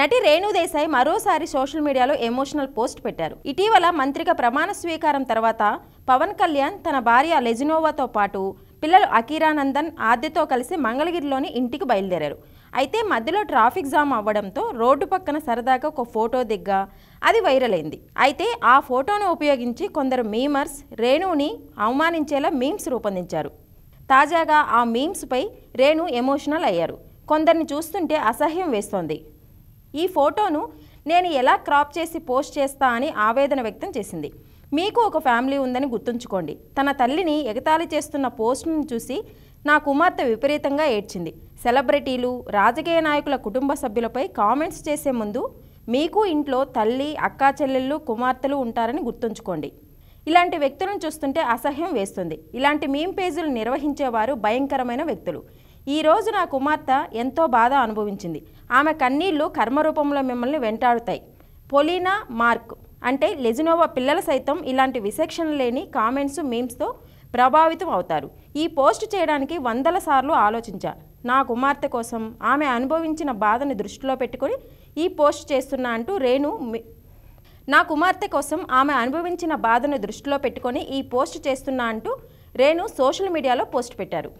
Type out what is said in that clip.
నటి రేణుదేశాయ్ మరోసారి సోషల్ మీడియాలో ఎమోషనల్ పోస్ట్ పెట్టారు ఇటీవల మంత్రిక ప్రమాణ స్వీకారం తర్వాత పవన్ కళ్యాణ్ తన భార్య లెజినోవాతో పాటు పిల్లలు అకీరానందన్ ఆద్యతో కలిసి మంగళగిరిలోని ఇంటికి బయలుదేరారు అయితే మధ్యలో ట్రాఫిక్ జామ్ అవ్వడంతో రోడ్డు పక్కన సరదాగా ఒక ఫోటో దిగ్గ అది వైరల్ అయింది అయితే ఆ ఫోటోను ఉపయోగించి కొందరు మీమర్స్ రేణుని అవమానించేలా మీమ్స్ రూపొందించారు తాజాగా ఆ మీమ్స్పై రేణు ఎమోషనల్ అయ్యారు కొందరిని చూస్తుంటే అసహ్యం వేస్తోంది ఈ ఫోటోను నేను ఎలా క్రాప్ చేసి పోస్ట్ చేస్తా అని ఆవేదన వ్యక్తం చేసింది మీకు ఒక ఫ్యామిలీ ఉందని గుర్తుంచుకోండి తన తల్లిని ఎగతాళి చేస్తున్న పోస్ట్ను చూసి నా కుమార్తె విపరీతంగా ఏడ్చింది సెలబ్రిటీలు రాజకీయ నాయకుల కుటుంబ సభ్యులపై కామెంట్స్ చేసే ముందు మీకు ఇంట్లో తల్లి అక్కా చెల్లెళ్ళు కుమార్తెలు ఉంటారని గుర్తుంచుకోండి ఇలాంటి వ్యక్తులను చూస్తుంటే అసహ్యం వేస్తుంది ఇలాంటి మీమ్ పేజీలు నిర్వహించేవారు భయంకరమైన వ్యక్తులు ఈరోజు నా కుమార్తె ఎంతో బాధ అనుభవించింది ఆమె కన్నీళ్లు కర్మరూపంలో మిమ్మల్ని వెంటాడుతాయి పొలీనా మార్క్ అంటే లెజినోవా పిల్లల సైతం ఇలాంటి విశేషణ లేని కామెంట్స్ మీమ్స్తో ప్రభావితం అవుతారు ఈ పోస్ట్ చేయడానికి వందల సార్లు ఆలోచించా నా కుమార్తె కోసం ఆమె అనుభవించిన బాధని దృష్టిలో పెట్టుకొని ఈ పోస్ట్ చేస్తున్నా అంటూ రేణు నా కుమార్తె కోసం ఆమె అనుభవించిన బాధను దృష్టిలో పెట్టుకొని ఈ పోస్ట్ చేస్తున్నా అంటూ రేణు సోషల్ మీడియాలో పోస్ట్ పెట్టారు